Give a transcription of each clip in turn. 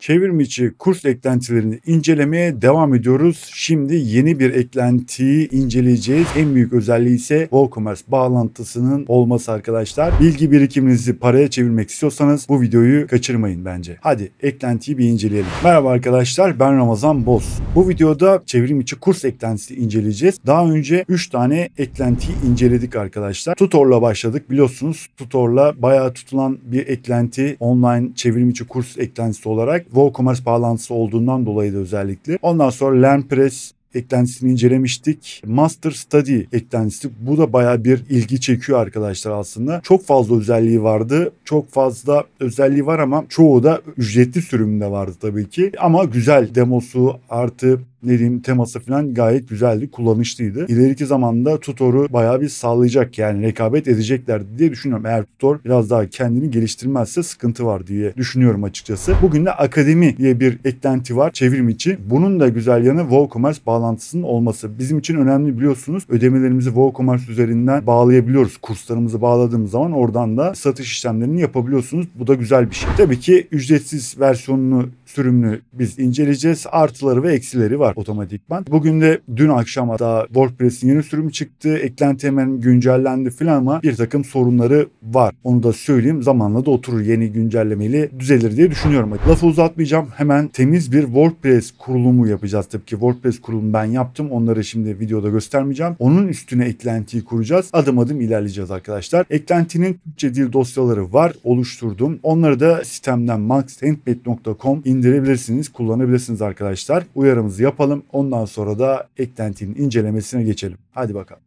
Çevirmiçi kurs eklentilerini incelemeye devam ediyoruz. Şimdi yeni bir eklentiyi inceleyeceğiz. En büyük özelliği ise WooCommerce bağlantısının olması arkadaşlar. Bilgi birikiminizi paraya çevirmek istiyorsanız bu videoyu kaçırmayın bence. Hadi eklentiyi bir inceleyelim. Merhaba arkadaşlar ben Ramazan Boz. Bu videoda çevrimiçi kurs eklentisi inceleyeceğiz. Daha önce 3 tane eklentiyi inceledik arkadaşlar. Tutor'la başladık biliyorsunuz. Tutor'la bayağı tutulan bir eklenti online çevrimiçi kurs eklentisi olarak WooCommerce bağlantısı olduğundan dolayı da özellikle. Ondan sonra LearnPress eklentisini incelemiştik. Master Study eklentisi bu da baya bir ilgi çekiyor arkadaşlar aslında. Çok fazla özelliği vardı. Çok fazla özelliği var ama çoğu da ücretli sürümünde vardı tabii ki. Ama güzel demosu artı ne diyeyim teması falan gayet güzeldi, kullanışlıydı. İleriki zamanda Tutor'u bayağı bir sağlayacak yani rekabet edecekler diye düşünüyorum. Eğer Tutor biraz daha kendini geliştirmezse sıkıntı var diye düşünüyorum açıkçası. Bugün de Akademi diye bir eklenti var çevrim içi. Bunun da güzel yanı WooCommerce bağlantısının olması. Bizim için önemli biliyorsunuz ödemelerimizi WooCommerce üzerinden bağlayabiliyoruz. Kurslarımızı bağladığımız zaman oradan da satış işlemlerini yapabiliyorsunuz. Bu da güzel bir şey. Tabii ki ücretsiz versiyonunu sürümünü biz inceleyeceğiz. Artıları ve eksileri var otomatikman. Bugün de dün akşam daha WordPress'in yeni sürümü çıktı. Eklenti hemen güncellendi filan ama bir takım sorunları var. Onu da söyleyeyim. Zamanla da oturur yeni güncellemeyle düzelir diye düşünüyorum. Lafı uzatmayacağım. Hemen temiz bir WordPress kurulumu yapacağız. Tabii ki WordPress kurulumu ben yaptım. Onları şimdi videoda göstermeyeceğim. Onun üstüne eklentiyi kuracağız. Adım adım ilerleyeceğiz arkadaşlar. Eklentinin Türkçe dil dosyaları var. Oluşturdum. Onları da sistemden maxhandmade.com in indirebilirsiniz, kullanabilirsiniz arkadaşlar. Uyarımızı yapalım. Ondan sonra da eklentinin incelemesine geçelim. Hadi bakalım.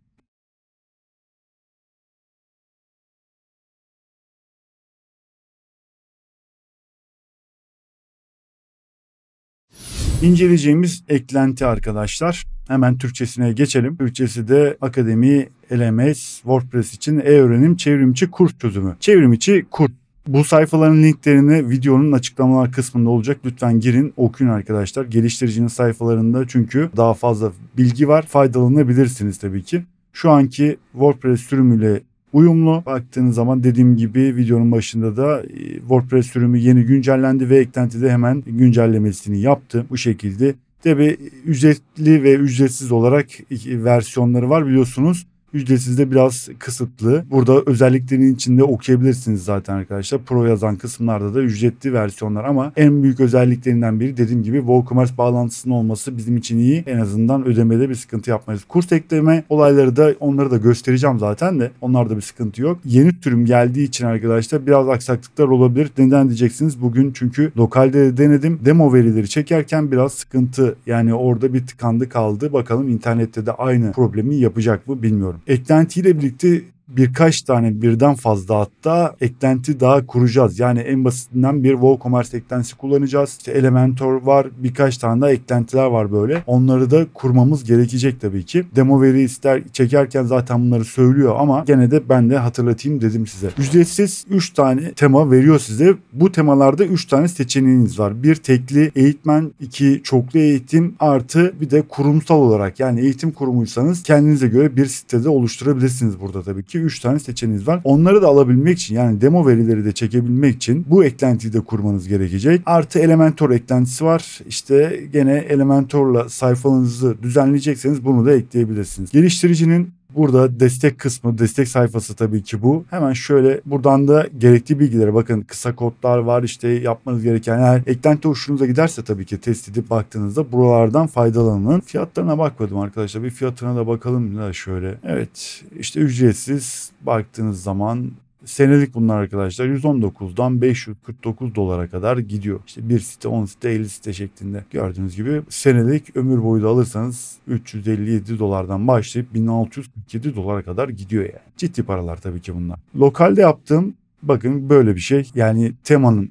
İnceleyeceğimiz eklenti arkadaşlar. Hemen Türkçesine geçelim. Türkçesi de Akademi LMS WordPress için e-öğrenim çevrimiçi kurs çözümü. Çevrimiçi kurs bu sayfaların linklerini videonun açıklamalar kısmında olacak. Lütfen girin okuyun arkadaşlar. Geliştiricinin sayfalarında çünkü daha fazla bilgi var. Faydalanabilirsiniz tabii ki. Şu anki WordPress sürümüyle uyumlu. Baktığınız zaman dediğim gibi videonun başında da e, WordPress sürümü yeni güncellendi ve eklentide hemen güncellemesini yaptı. Bu şekilde Tabi ücretli ve ücretsiz olarak e, versiyonları var biliyorsunuz. Ücretsiz de biraz kısıtlı. Burada özelliklerinin içinde okuyabilirsiniz zaten arkadaşlar. Pro yazan kısımlarda da ücretli versiyonlar ama en büyük özelliklerinden biri dediğim gibi WooCommerce bağlantısının olması bizim için iyi. En azından ödemede bir sıkıntı yapmayız. Kurs ekleme olayları da onları da göstereceğim zaten de onlarda bir sıkıntı yok. Yeni türüm geldiği için arkadaşlar biraz aksaklıklar olabilir. Neden diyeceksiniz? Bugün çünkü lokalde de denedim. Demo verileri çekerken biraz sıkıntı yani orada bir tıkandı kaldı. Bakalım internette de aynı problemi yapacak mı bilmiyorum eklentiyle birlikte birkaç tane birden fazla hatta eklenti daha kuracağız. Yani en basitinden bir WooCommerce eklentisi kullanacağız. İşte Elementor var birkaç tane daha eklentiler var böyle. Onları da kurmamız gerekecek tabii ki. Demo veri ister çekerken zaten bunları söylüyor ama gene de ben de hatırlatayım dedim size. Ücretsiz 3 tane tema veriyor size. Bu temalarda 3 tane seçeneğiniz var. Bir tekli eğitmen, iki çoklu eğitim artı bir de kurumsal olarak yani eğitim kurumuysanız kendinize göre bir sitede oluşturabilirsiniz burada tabii ki. 3 tane seçeneğiniz var. Onları da alabilmek için yani demo verileri de çekebilmek için bu eklentiyi de kurmanız gerekecek. Artı Elementor eklentisi var. İşte gene Elementor'la sayfanızı düzenleyecekseniz bunu da ekleyebilirsiniz. Geliştiricinin Burada destek kısmı, destek sayfası tabii ki bu. Hemen şöyle buradan da gerekli bilgilere bakın kısa kodlar var işte yapmanız gereken eğer eklenti hoşunuza giderse tabii ki test edip baktığınızda buralardan faydalanın. Fiyatlarına bakmadım arkadaşlar bir fiyatına da bakalım da şöyle. Evet işte ücretsiz baktığınız zaman Senelik bunlar arkadaşlar 119'dan 549 dolara kadar gidiyor. İşte bir site 10 site 50 site şeklinde gördüğünüz gibi senelik ömür boyu da alırsanız 357 dolardan başlayıp 1647 dolara kadar gidiyor yani. Ciddi paralar tabii ki bunlar. Lokalde yaptığım bakın böyle bir şey yani temanın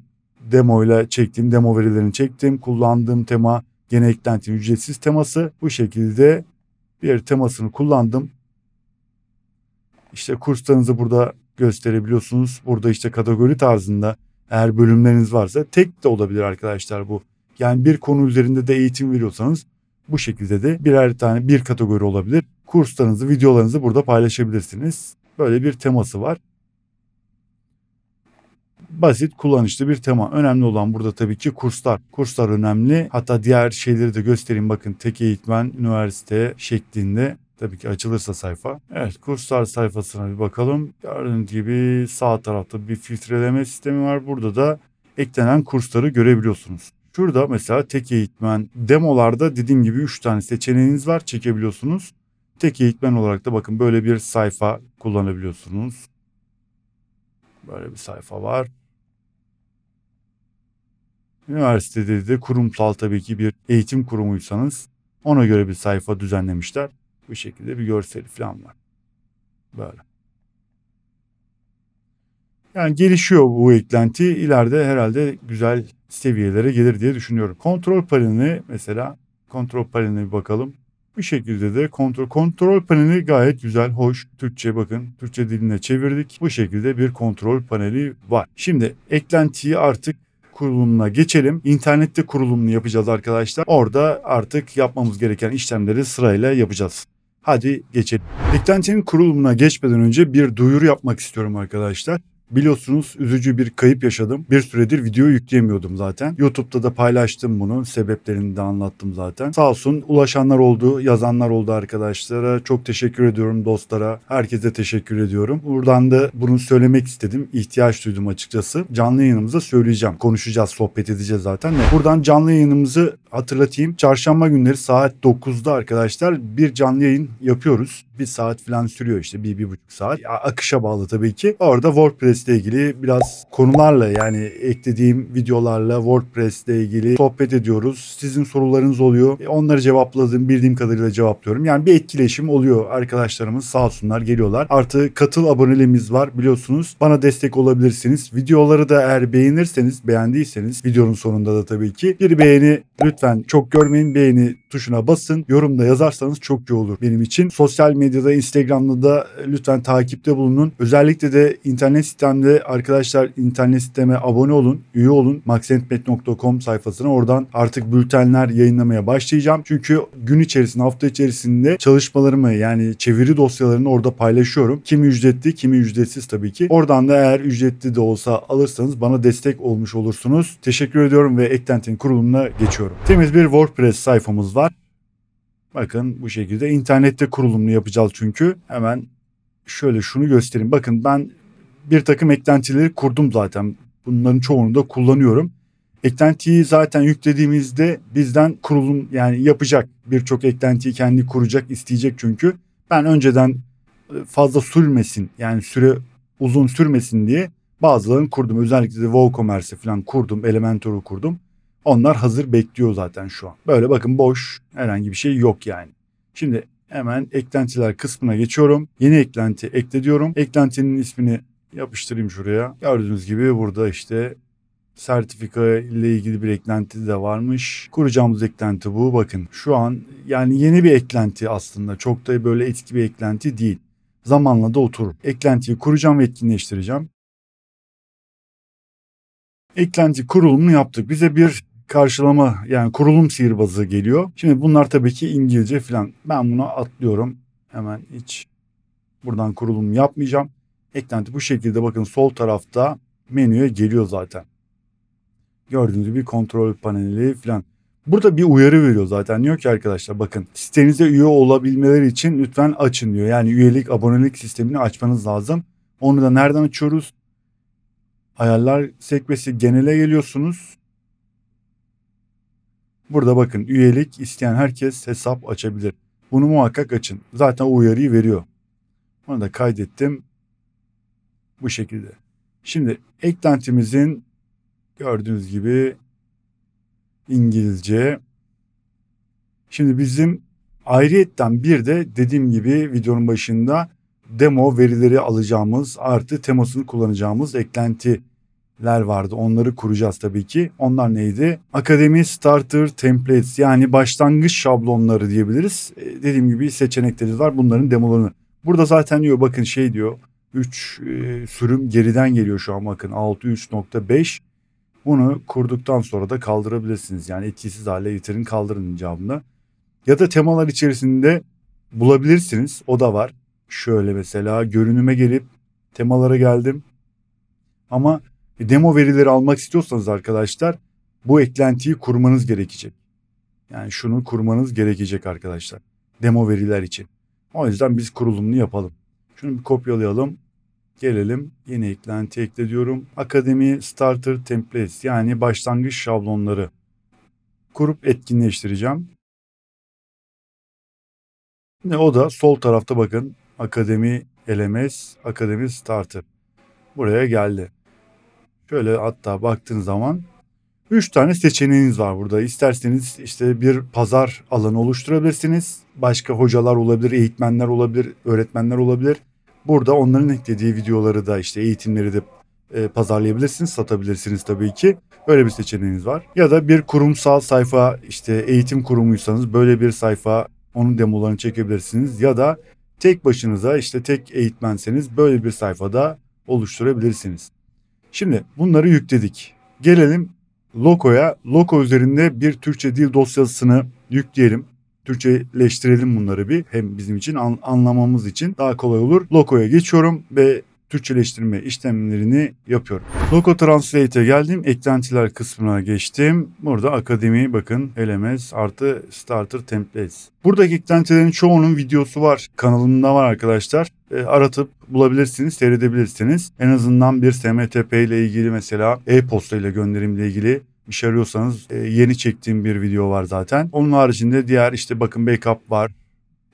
demo ile çektiğim demo verilerini çektim kullandığım tema gene eklentim ücretsiz teması bu şekilde bir temasını kullandım. İşte kurslarınızı burada gösterebiliyorsunuz. Burada işte kategori tarzında eğer bölümleriniz varsa tek de olabilir arkadaşlar bu. Yani bir konu üzerinde de eğitim veriyorsanız bu şekilde de birer tane bir kategori olabilir. Kurslarınızı, videolarınızı burada paylaşabilirsiniz. Böyle bir teması var. Basit, kullanışlı bir tema. Önemli olan burada tabii ki kurslar. Kurslar önemli. Hatta diğer şeyleri de göstereyim. Bakın tek eğitmen, üniversite şeklinde Tabii ki açılırsa sayfa. Evet kurslar sayfasına bir bakalım. Gördüğünüz gibi sağ tarafta bir filtreleme sistemi var. Burada da eklenen kursları görebiliyorsunuz. Şurada mesela tek eğitmen demolarda dediğim gibi 3 tane seçeneğiniz var çekebiliyorsunuz. Tek eğitmen olarak da bakın böyle bir sayfa kullanabiliyorsunuz. Böyle bir sayfa var. Üniversitede de kurumsal tabii ki bir eğitim kurumuysanız ona göre bir sayfa düzenlemişler. Bu şekilde bir görseli falan var. Böyle. Yani gelişiyor bu eklenti. İleride herhalde güzel seviyelere gelir diye düşünüyorum. Kontrol panelini mesela kontrol paneline bir bakalım. Bu şekilde de kontrol kontrol paneli gayet güzel, hoş. Türkçe bakın, Türkçe diline çevirdik. Bu şekilde bir kontrol paneli var. Şimdi eklentiyi artık kurulumuna geçelim. İnternette kurulumunu yapacağız arkadaşlar. Orada artık yapmamız gereken işlemleri sırayla yapacağız. Hadi geçelim. Beklentinin kurulumuna geçmeden önce bir duyuru yapmak istiyorum arkadaşlar. Biliyorsunuz üzücü bir kayıp yaşadım. Bir süredir video yükleyemiyordum zaten. YouTube'da da paylaştım bunu. Sebeplerini de anlattım zaten. Sağ olsun ulaşanlar oldu, yazanlar oldu arkadaşlara. Çok teşekkür ediyorum dostlara. Herkese teşekkür ediyorum. Buradan da bunu söylemek istedim. İhtiyaç duydum açıkçası. Canlı yayınımıza söyleyeceğim. Konuşacağız, sohbet edeceğiz zaten. De. Buradan canlı yayınımızı hatırlatayım. Çarşamba günleri saat 9'da arkadaşlar bir canlı yayın yapıyoruz bir saat falan sürüyor işte bir, bir buçuk saat. Akışa bağlı tabii ki. Orada WordPress ile ilgili biraz konularla yani eklediğim videolarla WordPress ile ilgili sohbet ediyoruz. Sizin sorularınız oluyor. E, onları cevapladım. Bildiğim kadarıyla cevaplıyorum. Yani bir etkileşim oluyor arkadaşlarımız sağ olsunlar geliyorlar. Artı katıl aboneliğimiz var biliyorsunuz. Bana destek olabilirsiniz. Videoları da eğer beğenirseniz beğendiyseniz videonun sonunda da tabii ki bir beğeni lütfen çok görmeyin beğeni tuşuna basın. Yorumda yazarsanız çok iyi olur benim için. Sosyal medyada Instagram'da da lütfen takipte bulunun. Özellikle de internet sistemde arkadaşlar internet siteme abone olun, üye olun. maxentmet.com sayfasına oradan artık bültenler yayınlamaya başlayacağım. Çünkü gün içerisinde, hafta içerisinde çalışmalarımı yani çeviri dosyalarını orada paylaşıyorum. Kim ücretli, kimi ücretsiz tabii ki. Oradan da eğer ücretli de olsa alırsanız bana destek olmuş olursunuz. Teşekkür ediyorum ve Eklenti'nin kurulumuna geçiyorum. Temiz bir WordPress sayfamız var. Bakın bu şekilde internette kurulumlu yapacağız çünkü. Hemen şöyle şunu göstereyim. Bakın ben bir takım eklentileri kurdum zaten. Bunların çoğunu da kullanıyorum. Eklentiyi zaten yüklediğimizde bizden kurulum yani yapacak birçok eklentiyi kendi kuracak isteyecek çünkü. Ben önceden e, fazla sürmesin yani süre uzun sürmesin diye bazılarını kurdum. Özellikle de Woocommerce falan kurdum, Elementor'u kurdum. Onlar hazır bekliyor zaten şu an. Böyle bakın boş herhangi bir şey yok yani. Şimdi hemen eklentiler kısmına geçiyorum. Yeni eklenti ekle diyorum. Eklentinin ismini yapıştırayım şuraya. Gördüğünüz gibi burada işte sertifika ile ilgili bir eklenti de varmış. Kuracağımız eklenti bu. Bakın şu an yani yeni bir eklenti aslında. Çok da böyle etki bir eklenti değil. Zamanla da oturur. eklentiyi kuracağım ve etkinleştireceğim. Eklenti kurulumunu yaptık. Bize bir karşılama yani kurulum sihirbazı geliyor. Şimdi bunlar tabii ki İngilizce falan. Ben bunu atlıyorum. Hemen hiç buradan kurulum yapmayacağım. Eklenti bu şekilde bakın sol tarafta menüye geliyor zaten. Gördüğünüz gibi kontrol paneli falan. Burada bir uyarı veriyor zaten. Diyor ki arkadaşlar bakın sitenize üye olabilmeleri için lütfen açın diyor. Yani üyelik, abonelik sistemini açmanız lazım. Onu da nereden açıyoruz? Ayarlar sekmesi genele geliyorsunuz. Burada bakın üyelik isteyen herkes hesap açabilir. Bunu muhakkak açın. Zaten o uyarıyı veriyor. Onu da kaydettim. Bu şekilde. Şimdi eklentimizin gördüğünüz gibi İngilizce. Şimdi bizim ayrıyetten bir de dediğim gibi videonun başında demo verileri alacağımız artı temasını kullanacağımız eklenti ler vardı. Onları kuracağız tabii ki. Onlar neydi? Akademi Starter Templates yani başlangıç şablonları diyebiliriz. E, dediğim gibi seçenekleri var bunların demolarını. Burada zaten diyor bakın şey diyor 3 e, sürüm geriden geliyor şu an bakın 6 3.5 bunu kurduktan sonra da kaldırabilirsiniz. Yani etkisiz hale getirin kaldırın cevabını. Ya da temalar içerisinde bulabilirsiniz. O da var. Şöyle mesela görünüme gelip temalara geldim. Ama e, demo verileri almak istiyorsanız arkadaşlar bu eklentiyi kurmanız gerekecek. Yani şunu kurmanız gerekecek arkadaşlar. Demo veriler için. O yüzden biz kurulumunu yapalım. Şunu bir kopyalayalım. Gelelim yeni eklenti ekle diyorum. Akademi Starter Templates yani başlangıç şablonları kurup etkinleştireceğim. Ve o da sol tarafta bakın Akademi LMS, Akademi Starter. Buraya geldi. Şöyle hatta baktığın zaman 3 tane seçeneğiniz var burada. İsterseniz işte bir pazar alanı oluşturabilirsiniz. Başka hocalar olabilir, eğitmenler olabilir, öğretmenler olabilir. Burada onların eklediği videoları da işte eğitimleri de e, pazarlayabilirsiniz, satabilirsiniz tabii ki. Böyle bir seçeneğiniz var. Ya da bir kurumsal sayfa işte eğitim kurumuysanız böyle bir sayfa onun demolarını çekebilirsiniz. Ya da tek başınıza işte tek eğitmenseniz böyle bir sayfada oluşturabilirsiniz. Şimdi bunları yükledik. Gelelim Loco'ya. Loco üzerinde bir Türkçe dil dosyasını yükleyelim. Türkçeleştirelim bunları bir. Hem bizim için an, anlamamız için daha kolay olur. Loco'ya geçiyorum ve Türkçeleştirme işlemlerini yapıyorum. Loco Translate'e geldim. Eklentiler kısmına geçtim. Burada akademi bakın LMS artı Starter Templates. Buradaki eklentilerin çoğunun videosu var. Kanalımda var arkadaşlar. E, aratıp bulabilirsiniz, seyredebilirsiniz. En azından bir SMTP ile ilgili mesela e-posta ile gönderimle ilgili iş arıyorsanız e, yeni çektiğim bir video var zaten. Onun haricinde diğer işte bakın backup var.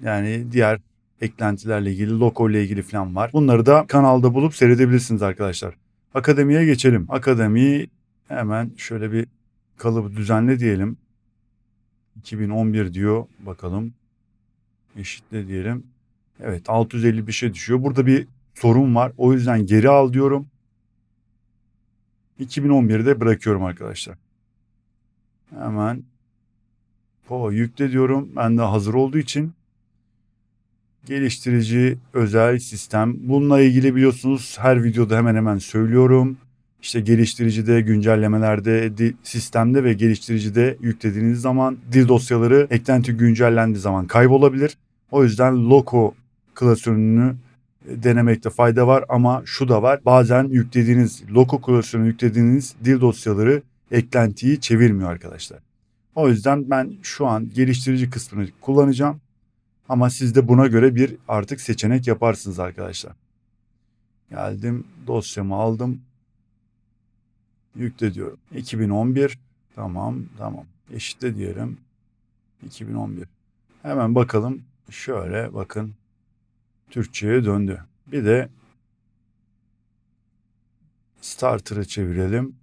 Yani diğer eklentilerle ilgili, logo ile ilgili falan var. Bunları da kanalda bulup seyredebilirsiniz arkadaşlar. Akademiye geçelim. Akademiyi hemen şöyle bir kalıbı düzenle diyelim. 2011 diyor. Bakalım. Eşitle diyelim. Evet 650 bir şey düşüyor. Burada bir sorun var. O yüzden geri al diyorum. 2011'de bırakıyorum arkadaşlar. Hemen po yükle diyorum. Ben de hazır olduğu için geliştirici özel sistem. Bununla ilgili biliyorsunuz her videoda hemen hemen söylüyorum. İşte geliştiricide, güncellemelerde, sistemde ve geliştiricide yüklediğiniz zaman dil dosyaları eklenti güncellendiği zaman kaybolabilir. O yüzden Loco klasörünü e, denemekte fayda var ama şu da var. Bazen yüklediğiniz Loco klasörünü yüklediğiniz dil dosyaları eklentiyi çevirmiyor arkadaşlar. O yüzden ben şu an geliştirici kısmını kullanacağım. Ama siz de buna göre bir artık seçenek yaparsınız arkadaşlar. Geldim dosyamı aldım. Yükle diyorum. 2011 tamam tamam eşitle diyelim. 2011. Hemen bakalım şöyle bakın Türkçe'ye döndü. Bir de starter'ı çevirelim.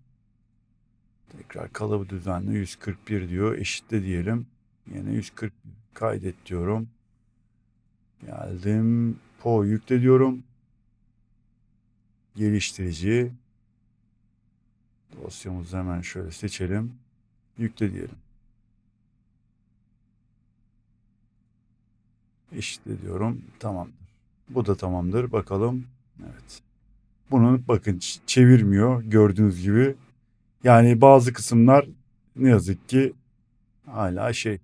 Tekrar kalıbı düzenli 141 diyor. Eşitle diyelim. Yine 140 kaydet diyorum. Geldim. Po yükle diyorum. Geliştirici. Dosyamızı hemen şöyle seçelim. Yükle diyelim. Eşitle diyorum. Tamamdır. Bu da tamamdır. Bakalım. Evet. Bunu bakın çevirmiyor gördüğünüz gibi. Yani bazı kısımlar ne yazık ki hala şey.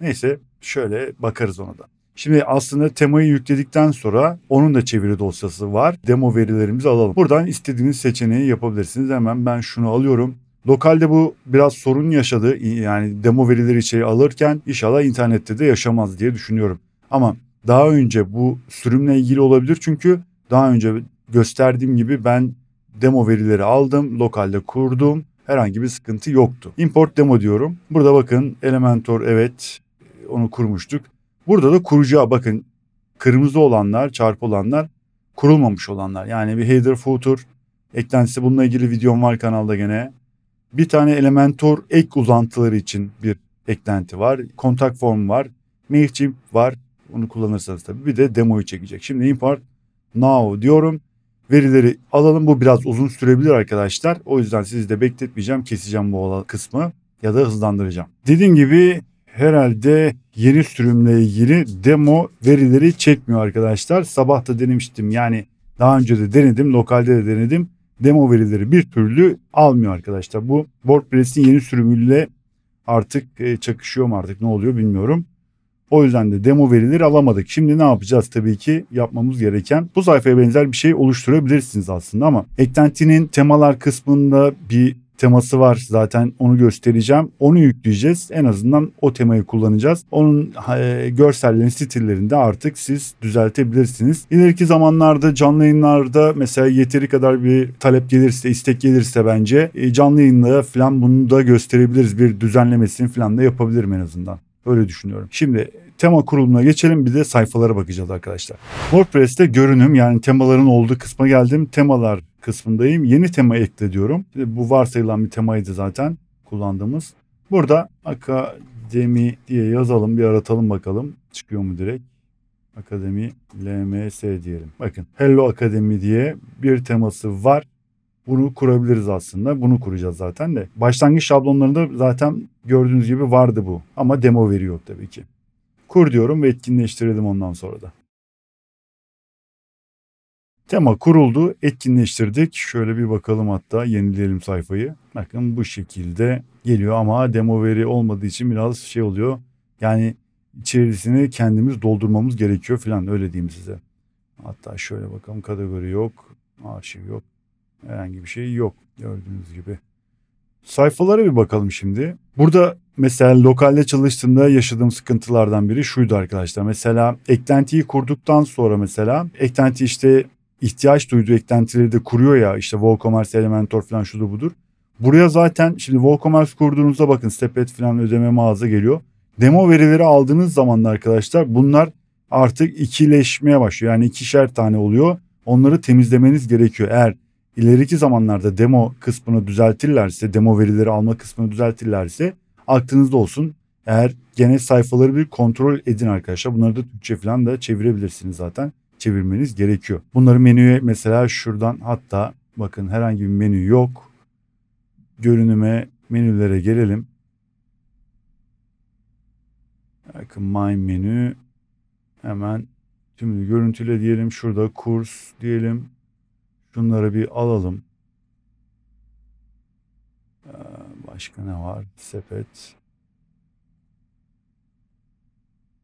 Neyse şöyle bakarız ona da. Şimdi aslında temayı yükledikten sonra onun da çeviri dosyası var. Demo verilerimizi alalım. Buradan istediğiniz seçeneği yapabilirsiniz. Hemen ben şunu alıyorum. Lokalde bu biraz sorun yaşadı. Yani demo verileri içeri alırken inşallah internette de yaşamaz diye düşünüyorum. Ama daha önce bu sürümle ilgili olabilir çünkü daha önce gösterdiğim gibi ben demo verileri aldım, lokalde kurdum. Herhangi bir sıkıntı yoktu. Import demo diyorum. Burada bakın Elementor evet onu kurmuştuk. Burada da kurucuya bakın kırmızı olanlar, çarpı olanlar kurulmamış olanlar. Yani bir header footer eklentisi bununla ilgili videom var kanalda gene. Bir tane Elementor ek uzantıları için bir eklenti var. Kontak form var. MailChimp var. Onu kullanırsanız tabii. Bir de demoyu çekecek. Şimdi import now diyorum. Verileri alalım. Bu biraz uzun sürebilir arkadaşlar. O yüzden sizi de bekletmeyeceğim. Keseceğim bu kısmı ya da hızlandıracağım. Dediğim gibi herhalde yeni sürümle ilgili demo verileri çekmiyor arkadaşlar. Sabah da denemiştim yani daha önce de denedim lokalde de denedim. Demo verileri bir türlü almıyor arkadaşlar. Bu WordPress'in yeni sürümüyle artık e, çakışıyor mu artık ne oluyor bilmiyorum. O yüzden de demo verileri alamadık. Şimdi ne yapacağız tabii ki yapmamız gereken bu sayfaya benzer bir şey oluşturabilirsiniz aslında ama eklentinin temalar kısmında bir teması var zaten onu göstereceğim. Onu yükleyeceğiz. En azından o temayı kullanacağız. Onun e, görsellerin stillerinde artık siz düzeltebilirsiniz. İleriki zamanlarda canlı yayınlarda mesela yeteri kadar bir talep gelirse, istek gelirse bence e, canlı yayınlara falan bunu da gösterebiliriz. Bir düzenlemesini falan da yapabilirim en azından. Öyle düşünüyorum. Şimdi tema kurulumuna geçelim bir de sayfalara bakacağız arkadaşlar. WordPress'te görünüm yani temaların olduğu kısma geldim. Temalar kısmındayım. Yeni tema ekle diyorum. Bu varsayılan bir temaydı zaten kullandığımız. Burada akademi diye yazalım bir aratalım bakalım. Çıkıyor mu direkt? Akademi LMS diyelim. Bakın Hello Akademi diye bir teması var. Bunu kurabiliriz aslında. Bunu kuracağız zaten de. Başlangıç şablonlarında zaten gördüğünüz gibi vardı bu. Ama demo veriyor tabii ki kur diyorum ve etkinleştirelim ondan sonra da. Tema kuruldu, etkinleştirdik. Şöyle bir bakalım hatta yenileyelim sayfayı. Bakın bu şekilde geliyor ama demo veri olmadığı için biraz şey oluyor. Yani içerisini kendimiz doldurmamız gerekiyor falan öyle diyeyim size. Hatta şöyle bakalım kategori yok, arşiv yok, herhangi bir şey yok gördüğünüz gibi. Sayfalara bir bakalım şimdi. Burada mesela lokalde çalıştığımda yaşadığım sıkıntılardan biri şuydu arkadaşlar. Mesela eklentiyi kurduktan sonra mesela eklenti işte ihtiyaç duyduğu eklentileri de kuruyor ya işte WooCommerce, Elementor falan şudur budur. Buraya zaten şimdi WooCommerce kurduğunuzda bakın stepet falan ödeme mağaza geliyor. Demo verileri aldığınız zaman da arkadaşlar bunlar artık ikileşmeye başlıyor. Yani ikişer tane oluyor. Onları temizlemeniz gerekiyor. Eğer ileriki zamanlarda demo kısmını düzeltirlerse, demo verileri alma kısmını düzeltirlerse aklınızda olsun. Eğer gene sayfaları bir kontrol edin arkadaşlar. Bunları da Türkçe falan da çevirebilirsiniz zaten. Çevirmeniz gerekiyor. Bunları menüye mesela şuradan hatta bakın herhangi bir menü yok. Görünüme menülere gelelim. Bakın my menü hemen tümünü görüntüle diyelim. Şurada kurs diyelim. Şunları bir alalım. Ee, başka ne var? Sepet.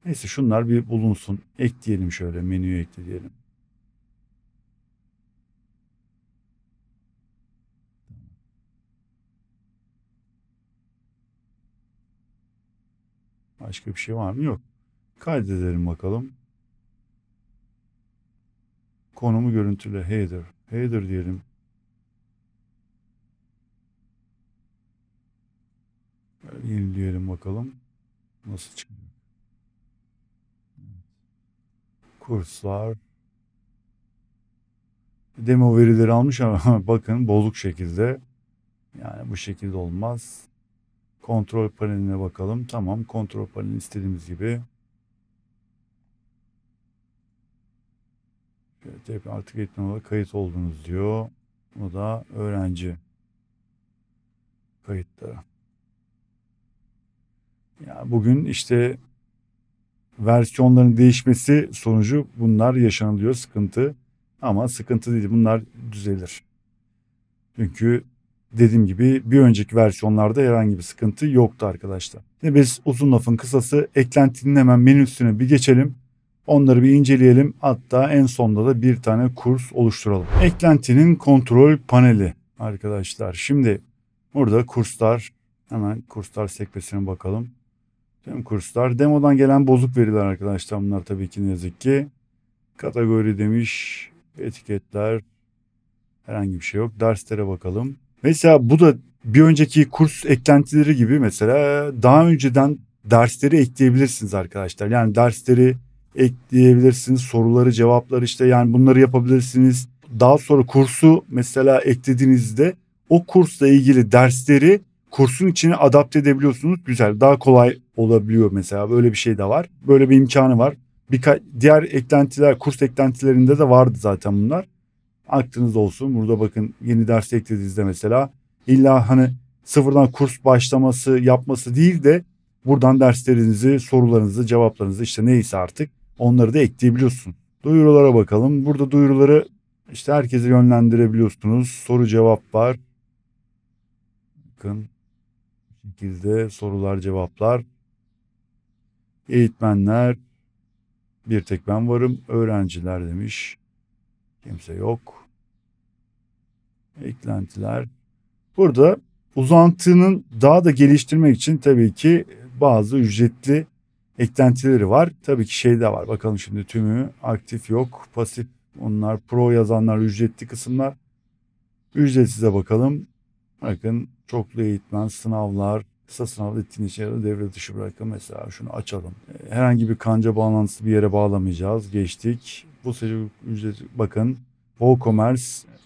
Neyse şunlar bir bulunsun. Ekleyelim şöyle menüye ekle diyelim. Başka bir şey var mı? Yok. Kaydedelim bakalım. Konumu görüntüle. Header. Header diyelim. Yeni diyelim bakalım. Nasıl çıkıyor? Kurslar. Demo verileri almış ama bakın bozuk şekilde. Yani bu şekilde olmaz. Kontrol paneline bakalım. Tamam kontrol paneli istediğimiz gibi Evet, artık eğitim olarak kayıt oldunuz diyor. O da öğrenci kayıtları. Ya bugün işte versiyonların değişmesi sonucu bunlar yaşanılıyor sıkıntı. Ama sıkıntı değil bunlar düzelir. Çünkü dediğim gibi bir önceki versiyonlarda herhangi bir sıkıntı yoktu arkadaşlar. Şimdi biz uzun lafın kısası eklentinin hemen menüsüne bir geçelim. Onları bir inceleyelim hatta en sonda da bir tane kurs oluşturalım. Eklentinin kontrol paneli arkadaşlar. Şimdi burada kurslar hemen kurslar sekmesine bakalım. Tüm kurslar demodan gelen bozuk veriler arkadaşlar bunlar tabii ki ne yazık ki. Kategori demiş etiketler herhangi bir şey yok. Derslere bakalım. Mesela bu da bir önceki kurs eklentileri gibi mesela daha önceden dersleri ekleyebilirsiniz arkadaşlar. Yani dersleri ekleyebilirsiniz. Soruları, cevapları işte yani bunları yapabilirsiniz. Daha sonra kursu mesela eklediğinizde o kursla ilgili dersleri kursun içine adapte edebiliyorsunuz. Güzel. Daha kolay olabiliyor mesela. Böyle bir şey de var. Böyle bir imkanı var. Birka- diğer eklentiler, kurs eklentilerinde de vardı zaten bunlar. Aklınız olsun. Burada bakın yeni ders eklediğinizde mesela illa hani sıfırdan kurs başlaması yapması değil de buradan derslerinizi, sorularınızı, cevaplarınızı işte neyse artık Onları da ekleyebiliyorsun. Duyurulara bakalım. Burada duyuruları işte herkese yönlendirebiliyorsunuz. Soru cevap var. Bakın şekilde sorular cevaplar. Eğitmenler bir tek ben varım. Öğrenciler demiş. Kimse yok. Eklentiler. Burada uzantının daha da geliştirmek için tabii ki bazı ücretli eklentileri var. Tabii ki şey de var. Bakalım şimdi tümü aktif yok. Pasif onlar pro yazanlar ücretli kısımlar. Ücretsize bakalım. Bakın çoklu eğitmen, sınavlar, kısa sınav ettiğin için devre dışı bırakın. Mesela şunu açalım. E, herhangi bir kanca bağlantısı bir yere bağlamayacağız. Geçtik. Bu seçim ücret bakın. WooCommerce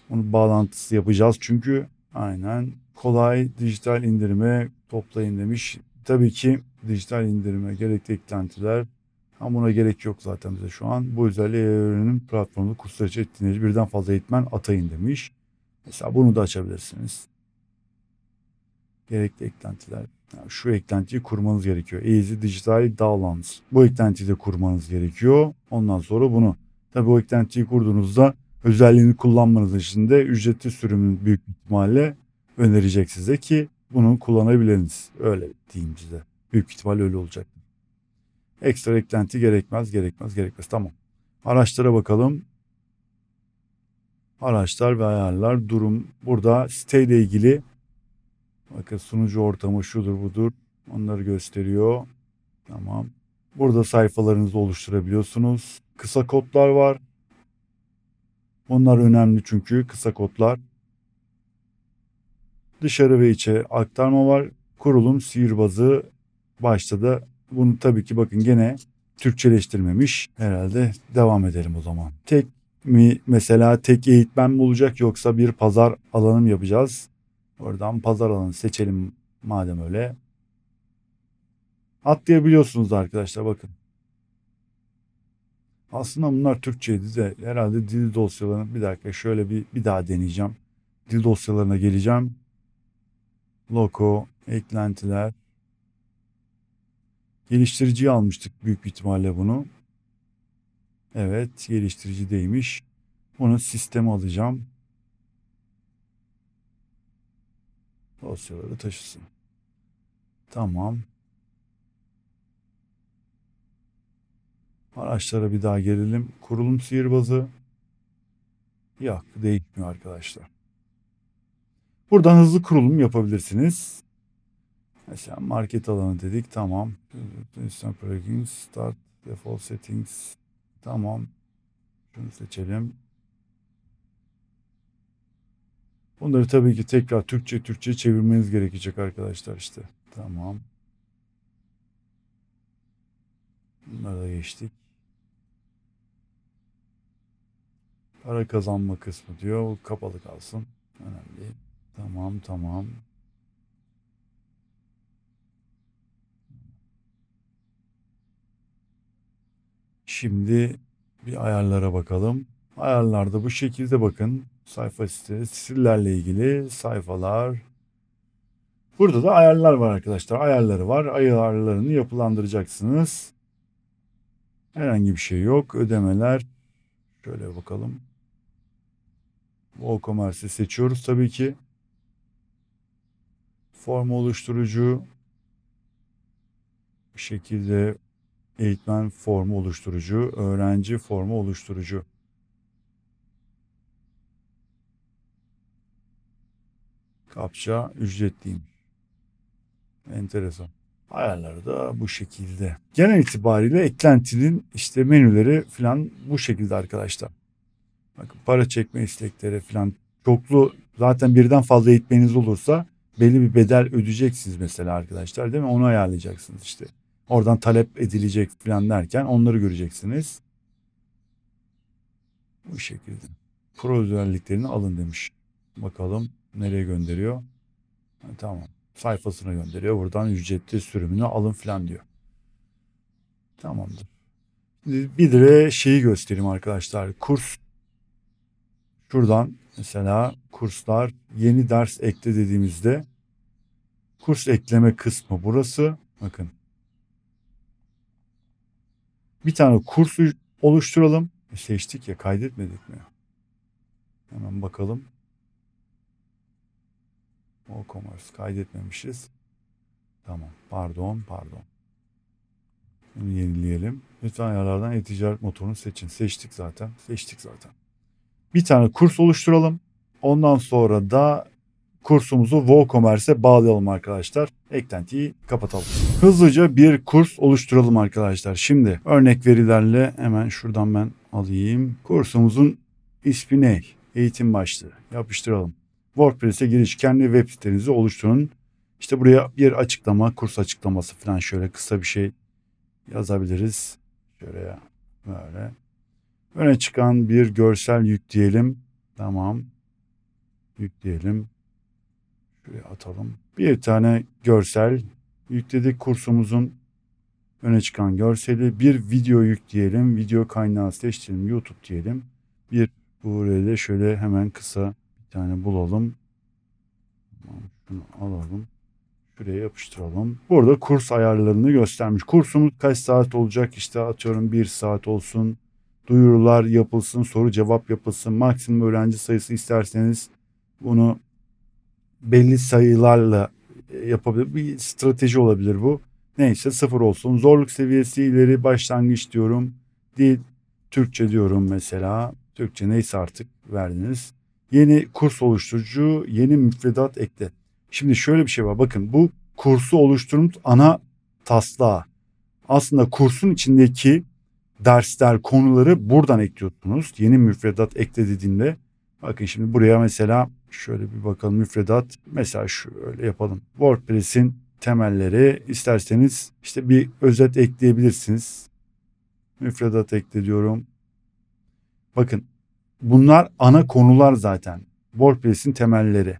bunu bağlantısı yapacağız. Çünkü aynen kolay dijital indirimi toplayın demiş. Tabii ki dijital indirime gerekli eklentiler. Ama buna gerek yok zaten bize şu an. Bu özelliği öğrenim platformunda kurslar için birden fazla eğitmen atayın demiş. Mesela bunu da açabilirsiniz. Gerekli eklentiler. Yani şu eklentiyi kurmanız gerekiyor. Easy Digital Downloads. Bu eklentiyi de kurmanız gerekiyor. Ondan sonra bunu. Tabii bu eklentiyi kurduğunuzda özelliğini kullanmanız için de ücretli sürümün büyük ihtimalle önerecek size ki bunu kullanabilirsiniz. Öyle diyeyim size. Büyük ihtimal öyle olacak. Ekstra eklenti gerekmez, gerekmez, gerekmez. Tamam. Araçlara bakalım. Araçlar ve ayarlar durum. Burada siteyle ilgili bakın sunucu ortamı şudur budur. Onları gösteriyor. Tamam. Burada sayfalarınızı oluşturabiliyorsunuz. Kısa kodlar var. Onlar önemli çünkü kısa kodlar. Dışarı ve içe aktarma var. Kurulum sihirbazı Başta da bunu tabii ki bakın gene Türkçeleştirmemiş. Herhalde devam edelim o zaman. Tek mi mesela tek eğitmen mi olacak yoksa bir pazar alanı mı yapacağız? Oradan pazar alanı seçelim madem öyle. Atlayabiliyorsunuz arkadaşlar bakın. Aslında bunlar Türkçeydi de herhalde dil dosyalarını bir dakika şöyle bir, bir daha deneyeceğim. Dil dosyalarına geleceğim. Loco, eklentiler, Geliştiriciyi almıştık büyük ihtimalle bunu. Evet geliştirici değmiş. Bunu sisteme alacağım. Dosyaları taşısın. Tamam. Araçlara bir daha gelelim. Kurulum sihirbazı. Yok değişmiyor arkadaşlar. Buradan hızlı kurulum yapabilirsiniz. Mesela market alanı dedik tamam. Instant plugin start default settings tamam. Şunu seçelim. Bunları tabii ki tekrar Türkçe Türkçe çevirmeniz gerekecek arkadaşlar işte. Tamam. Bunları da geçtik. Para kazanma kısmı diyor. Kapalı kalsın. Önemli. Tamam tamam. Şimdi bir ayarlara bakalım. Ayarlarda bu şekilde bakın. Sayfa sitesi, stillerle ilgili sayfalar. Burada da ayarlar var arkadaşlar. Ayarları var. Ayarlarını yapılandıracaksınız. Herhangi bir şey yok. Ödemeler. Şöyle bakalım. WooCommerce'i seçiyoruz tabii ki. Form oluşturucu. Bu şekilde eğitmen formu oluşturucu, öğrenci formu oluşturucu. Kapça ücretliymiş. Enteresan. Ayarları da bu şekilde. Genel itibariyle eklentinin işte menüleri falan bu şekilde arkadaşlar. Bakın para çekme istekleri falan çoklu zaten birden fazla eğitmeniniz olursa belli bir bedel ödeyeceksiniz mesela arkadaşlar değil mi? Onu ayarlayacaksınız işte. Oradan talep edilecek falan derken onları göreceksiniz. Bu şekilde. Pro özelliklerini alın demiş. Bakalım nereye gönderiyor. Ha, tamam. Sayfasına gönderiyor. Buradan ücretli sürümünü alın falan diyor. Tamamdır. Bir de şeyi göstereyim arkadaşlar. Kurs. Şuradan mesela kurslar yeni ders ekle dediğimizde kurs ekleme kısmı burası. Bakın bir tane kurs oluşturalım. E, seçtik ya kaydetmedik mi? Hemen bakalım. WooCommerce kaydetmemişiz. Tamam pardon pardon. Bunu yenileyelim. Lütfen ayarlardan e-ticaret motorunu seçin. Seçtik zaten. Seçtik zaten. Bir tane kurs oluşturalım. Ondan sonra da kursumuzu WooCommerce'e bağlayalım arkadaşlar. Eklentiyi kapatalım. Hızlıca bir kurs oluşturalım arkadaşlar. Şimdi örnek verilerle hemen şuradan ben alayım. Kursumuzun ismi ne? Eğitim başlığı. Yapıştıralım. WordPress'e giriş kendi web sitenizi oluşturun. İşte buraya bir açıklama, kurs açıklaması falan şöyle kısa bir şey yazabiliriz. Şöyle böyle. Öne çıkan bir görsel yükleyelim. Tamam. Yükleyelim. Şuraya atalım. Bir tane görsel yükledik kursumuzun öne çıkan görseli. Bir video yükleyelim. Video kaynağı seçtim. YouTube diyelim. Bir URL'e şöyle hemen kısa bir tane bulalım. Şunu alalım. Şuraya yapıştıralım. Burada kurs ayarlarını göstermiş. Kursumuz kaç saat olacak? İşte atıyorum bir saat olsun. Duyurular yapılsın, soru cevap yapılsın. Maksimum öğrenci sayısı isterseniz bunu belli sayılarla e, yapabilir. Bir strateji olabilir bu. Neyse sıfır olsun. Zorluk seviyesi ileri başlangıç diyorum. değil Türkçe diyorum mesela. Türkçe neyse artık verdiniz. Yeni kurs oluşturucu, yeni müfredat ekle. Şimdi şöyle bir şey var. Bakın bu kursu oluşturmuş ana taslağı. Aslında kursun içindeki dersler, konuları buradan ekliyorsunuz. Yeni müfredat ekle dediğinde bakın şimdi buraya mesela Şöyle bir bakalım müfredat. Mesela şu öyle yapalım. WordPress'in temelleri isterseniz işte bir özet ekleyebilirsiniz. Müfredat ekle diyorum. Bakın bunlar ana konular zaten. WordPress'in temelleri.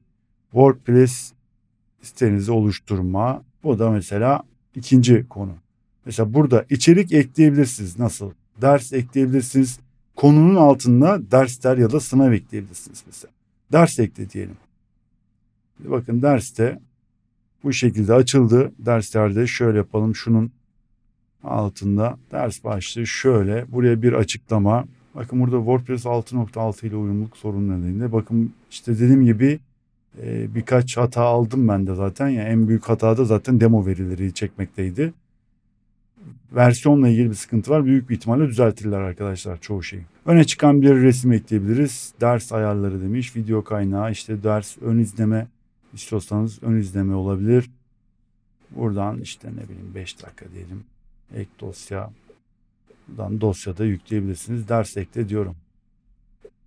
WordPress sitenizi oluşturma. Bu da mesela ikinci konu. Mesela burada içerik ekleyebilirsiniz. Nasıl? Ders ekleyebilirsiniz. Konunun altında dersler ya da sınav ekleyebilirsiniz mesela ders ekle diyelim. Bakın derste bu şekilde açıldı. Derslerde şöyle yapalım. Şunun altında ders başlığı şöyle. Buraya bir açıklama. Bakın burada WordPress 6.6 ile uyumluluk sorunu nedeniyle. Bakın işte dediğim gibi e, birkaç hata aldım ben de zaten. Yani en büyük hata da zaten demo verileri çekmekteydi. Versiyonla ilgili bir sıkıntı var. Büyük bir ihtimalle düzeltirler arkadaşlar çoğu şeyi. Öne çıkan bir resim ekleyebiliriz. Ders ayarları demiş. Video kaynağı işte ders ön izleme istiyorsanız ön izleme olabilir. Buradan işte ne bileyim 5 dakika diyelim. Ek dosya. Buradan dosyada yükleyebilirsiniz. Ders ekle diyorum.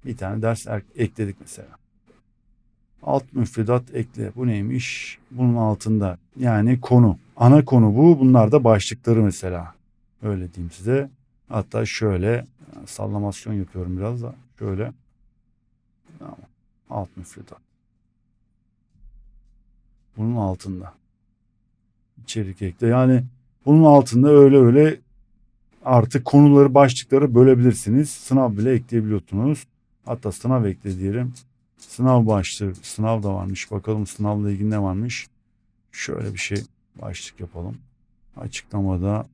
Bir tane ders er, ekledik mesela. Alt müfredat ekle. Bu neymiş? Bunun altında. Yani konu. Ana konu bu. Bunlar da başlıkları mesela. Öyle diyeyim size. Hatta şöyle sallamasyon yapıyorum biraz da. Şöyle. Alt müfredat. Bunun altında. içerik ekle. Yani bunun altında öyle öyle artık konuları başlıkları bölebilirsiniz. Sınav bile ekleyebiliyorsunuz. Hatta sınav ekle diyelim. Sınav başlığı. Sınav da varmış. Bakalım sınavla ilgili ne varmış. Şöyle bir şey başlık yapalım. Açıklamada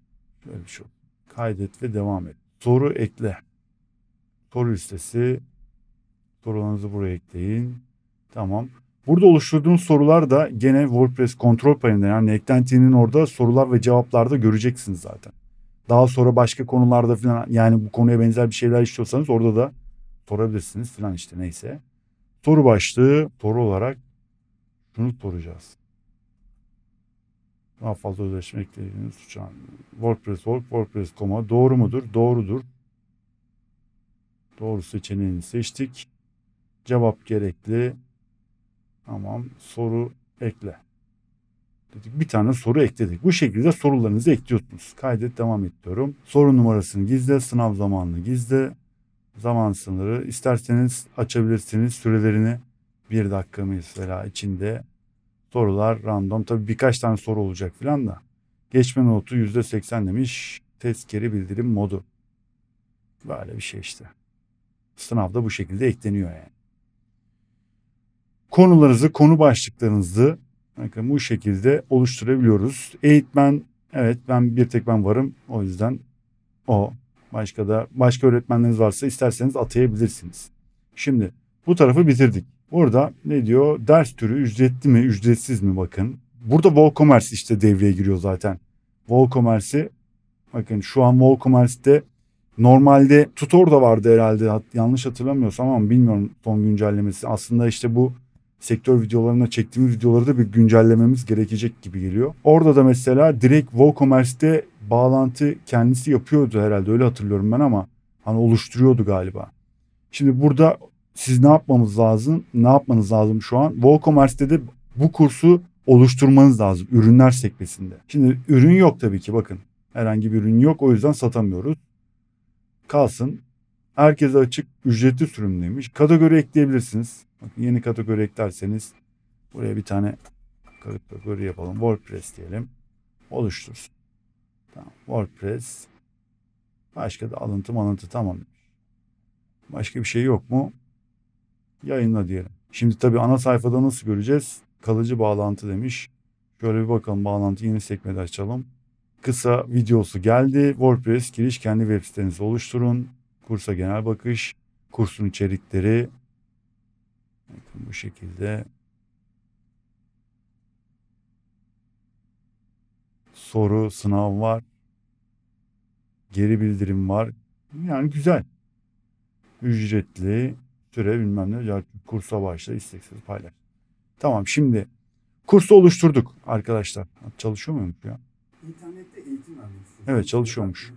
şöyle bir şey. Kaydet ve devam et. Soru ekle. Soru listesi. Sorularınızı buraya ekleyin. Tamam. Burada oluşturduğun sorular da gene WordPress kontrol panelinde yani eklentinin orada sorular ve cevaplarda göreceksiniz zaten. Daha sonra başka konularda falan yani bu konuya benzer bir şeyler istiyorsanız orada da sorabilirsiniz falan işte neyse. Soru başlığı soru olarak şunu soracağız daha fazla özelleşmek dediğiniz uçağın. WordPress, org, WordPress, koma doğru mudur? Doğrudur. Doğru seçeneğini seçtik. Cevap gerekli. Tamam. Soru ekle. Dedik. Bir tane soru ekledik. Bu şekilde sorularınızı ekliyorsunuz. Kaydet devam ediyorum. Soru numarasını gizle, sınav zamanını gizle. Zaman sınırı. isterseniz açabilirsiniz sürelerini. Bir dakika mesela içinde Sorular random. tabi birkaç tane soru olacak filan da. Geçme notu %80 demiş. Tezkeri bildirim modu. Böyle bir şey işte. Sınavda bu şekilde ekleniyor yani. Konularınızı, konu başlıklarınızı bakın bu şekilde oluşturabiliyoruz. Eğitmen, evet ben bir tek ben varım. O yüzden o. Başka da başka öğretmenleriniz varsa isterseniz atayabilirsiniz. Şimdi bu tarafı bitirdik. Burada ne diyor? Ders türü ücretli mi, ücretsiz mi bakın. Burada WooCommerce işte devreye giriyor zaten. WooCommerce'i bakın şu an WooCommerce'de normalde Tutor da vardı herhalde yanlış hatırlamıyorsam ama bilmiyorum son güncellemesi. Aslında işte bu sektör videolarına çektiğimiz videoları da bir güncellememiz gerekecek gibi geliyor. Orada da mesela direkt WooCommerce'de bağlantı kendisi yapıyordu herhalde öyle hatırlıyorum ben ama hani oluşturuyordu galiba. Şimdi burada siz ne yapmamız lazım? Ne yapmanız lazım şu an? WooCommerce'de de bu kursu oluşturmanız lazım ürünler sekmesinde. Şimdi ürün yok tabii ki bakın. Herhangi bir ürün yok o yüzden satamıyoruz. Kalsın. Herkese açık ücretli sürüm demiş. Kategori ekleyebilirsiniz. Bakın yeni kategori eklerseniz buraya bir tane kategori yapalım. WordPress diyelim. Oluştursun. Tamam. WordPress. Başka da alıntı malıntı tamam. Başka bir şey yok mu? yayınla diyelim. Şimdi tabii ana sayfada nasıl göreceğiz? Kalıcı bağlantı demiş. Şöyle bir bakalım bağlantı yeni sekmede açalım. Kısa videosu geldi. WordPress giriş kendi web sitenizi oluşturun. Kursa genel bakış, kursun içerikleri. Bakın bu şekilde. Soru, sınav var. Geri bildirim var. Yani güzel. Ücretli türe bilmem ne kursa başla isteksiz paylaş. Tamam şimdi kursu oluşturduk arkadaşlar. Çalışıyor muyum ya? İnternette eğitim vermek Evet çalışıyormuş.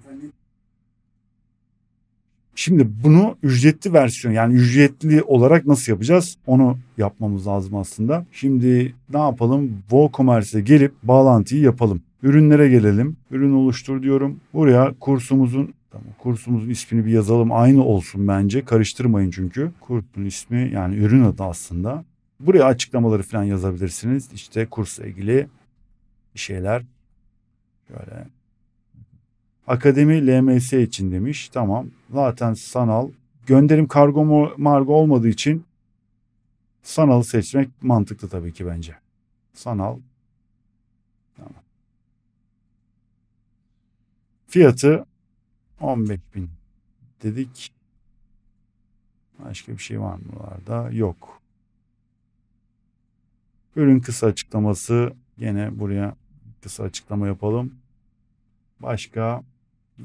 Şimdi bunu ücretli versiyon yani ücretli olarak nasıl yapacağız? Onu yapmamız lazım aslında. Şimdi ne yapalım? WooCommerce'e gelip bağlantıyı yapalım. Ürünlere gelelim. Ürün oluştur diyorum. Buraya kursumuzun Tamam, kursumuzun ismini bir yazalım aynı olsun bence. Karıştırmayın çünkü. Kursun ismi yani ürün adı aslında. Buraya açıklamaları falan yazabilirsiniz. İşte kursla ilgili şeyler. Şöyle. Akademi LMS için demiş. Tamam. Zaten sanal. Gönderim kargo margo olmadığı için sanalı seçmek mantıklı tabii ki bence. Sanal. Tamam. Fiyatı 15 bin dedik. Başka bir şey var mı buralarda? Yok. Ürün kısa açıklaması. Gene buraya kısa açıklama yapalım. Başka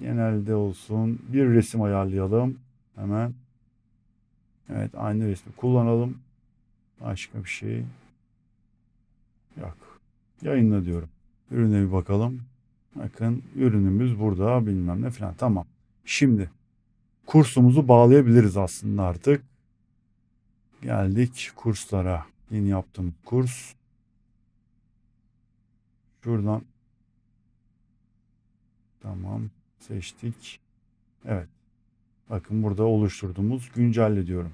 genelde olsun. Bir resim ayarlayalım. Hemen. Evet aynı resmi kullanalım. Başka bir şey yok. Yayınla diyorum. Ürüne bir bakalım. Bakın ürünümüz burada bilmem ne falan. Tamam. Şimdi kursumuzu bağlayabiliriz aslında artık. Geldik kurslara. Yeni yaptım kurs. Şuradan tamam seçtik. Evet. Bakın burada oluşturduğumuz güncelle diyorum.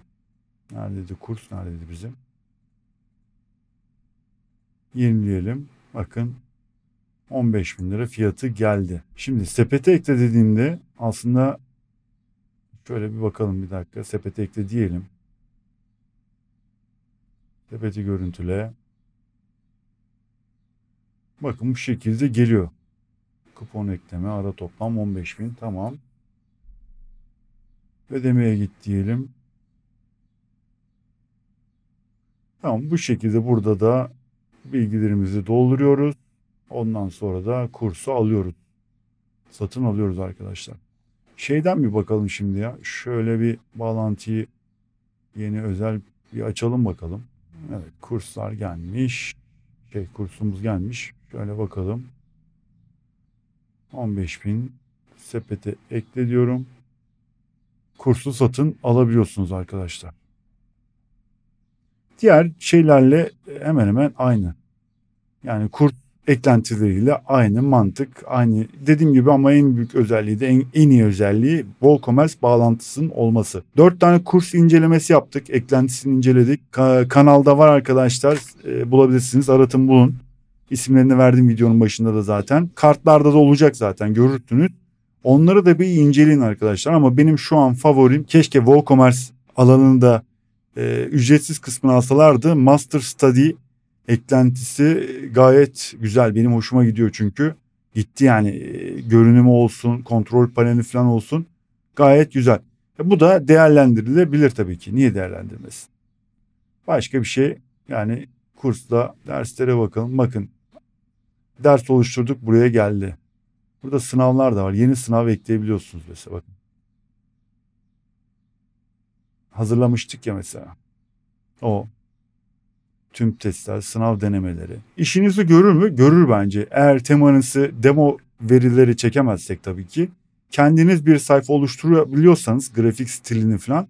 Neredeydi kurs neredeydi bizim? Yenileyelim. Bakın 15 bin lira fiyatı geldi. Şimdi sepete ekle dediğimde aslında şöyle bir bakalım bir dakika sepete ekle diyelim. Sepeti görüntüle. Bakın bu şekilde geliyor. Kupon ekleme ara toplam 15 bin tamam. Ödemeye git diyelim. Tamam bu şekilde burada da bilgilerimizi dolduruyoruz. Ondan sonra da kursu alıyoruz. Satın alıyoruz arkadaşlar. Şeyden bir bakalım şimdi ya. Şöyle bir bağlantıyı yeni özel bir açalım bakalım. Evet kurslar gelmiş. Şey kursumuz gelmiş. Şöyle bakalım. 15.000 sepete ekle diyorum. Kursu satın alabiliyorsunuz arkadaşlar. Diğer şeylerle hemen hemen aynı. Yani kurs eklentileriyle aynı mantık aynı dediğim gibi ama en büyük özelliği de en, en iyi özelliği WooCommerce bağlantısının olması. Dört tane kurs incelemesi yaptık. Eklentisini inceledik. Ka- kanalda var arkadaşlar. E, bulabilirsiniz. Aratın bulun. İsimlerini verdim videonun başında da zaten. Kartlarda da olacak zaten görürsünüz. Onları da bir inceleyin arkadaşlar ama benim şu an favorim keşke WooCommerce alanında e, ücretsiz kısmını alsalardı. Master Study eklentisi gayet güzel. Benim hoşuma gidiyor çünkü. Gitti yani e, görünümü olsun, kontrol paneli falan olsun. Gayet güzel. E, bu da değerlendirilebilir tabii ki. Niye değerlendirmesin? Başka bir şey yani kursla derslere bakalım. Bakın ders oluşturduk buraya geldi. Burada sınavlar da var. Yeni sınav ekleyebiliyorsunuz mesela bakın. Hazırlamıştık ya mesela. O Tüm testler, sınav denemeleri. İşinizi görür mü? Görür bence. Eğer temanızı demo verileri çekemezsek tabii ki. Kendiniz bir sayfa oluşturabiliyorsanız grafik stilini falan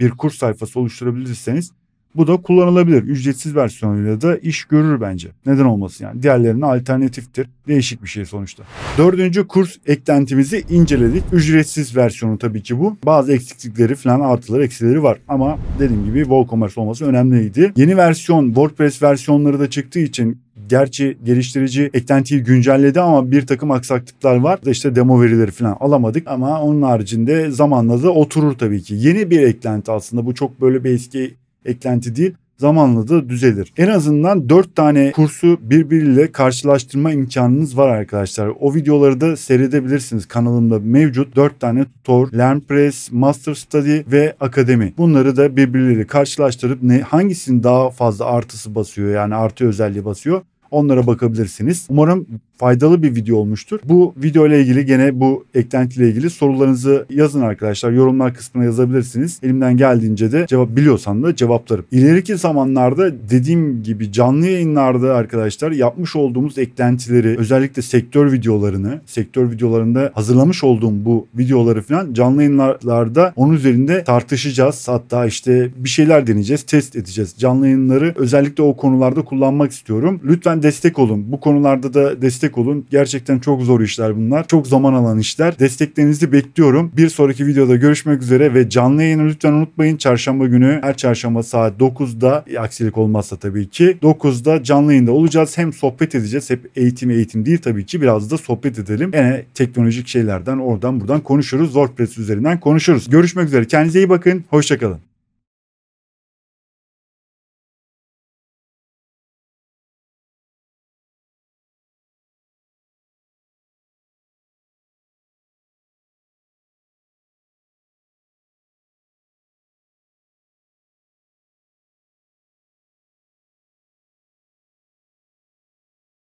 bir kurs sayfası oluşturabilirseniz bu da kullanılabilir. Ücretsiz versiyonuyla da iş görür bence. Neden olmasın yani. Diğerlerine alternatiftir. Değişik bir şey sonuçta. Dördüncü kurs eklentimizi inceledik. Ücretsiz versiyonu tabii ki bu. Bazı eksiklikleri falan artıları eksileri var. Ama dediğim gibi WooCommerce olması önemliydi. Yeni versiyon WordPress versiyonları da çıktığı için Gerçi geliştirici eklentiyi güncelledi ama bir takım aksaklıklar var. İşte demo verileri falan alamadık ama onun haricinde zamanla da oturur tabii ki. Yeni bir eklenti aslında bu çok böyle bir eski eklenti değil zamanla da düzelir. En azından 4 tane kursu birbiriyle karşılaştırma imkanınız var arkadaşlar. O videoları da seyredebilirsiniz kanalımda mevcut. 4 tane tutor, LearnPress, Master Study ve Akademi. Bunları da birbirleriyle karşılaştırıp ne hangisinin daha fazla artısı basıyor yani artı özelliği basıyor Onlara bakabilirsiniz. Umarım faydalı bir video olmuştur. Bu video ile ilgili gene bu eklentiyle ilgili sorularınızı yazın arkadaşlar. Yorumlar kısmına yazabilirsiniz. Elimden geldiğince de cevap biliyorsan da cevaplarım. İleriki zamanlarda dediğim gibi canlı yayınlarda arkadaşlar yapmış olduğumuz eklentileri özellikle sektör videolarını, sektör videolarında hazırlamış olduğum bu videoları falan canlı yayınlarda onun üzerinde tartışacağız. Hatta işte bir şeyler deneyeceğiz, test edeceğiz. Canlı yayınları özellikle o konularda kullanmak istiyorum. Lütfen destek olun. Bu konularda da destek destek olun. Gerçekten çok zor işler bunlar. Çok zaman alan işler. Desteklerinizi bekliyorum. Bir sonraki videoda görüşmek üzere ve canlı yayını lütfen unutmayın. Çarşamba günü her çarşamba saat 9'da aksilik olmazsa tabii ki 9'da canlı yayında olacağız. Hem sohbet edeceğiz. Hep eğitim eğitim değil tabii ki. Biraz da sohbet edelim. Yine teknolojik şeylerden oradan buradan konuşuruz. WordPress üzerinden konuşuruz. Görüşmek üzere. Kendinize iyi bakın. Hoşçakalın.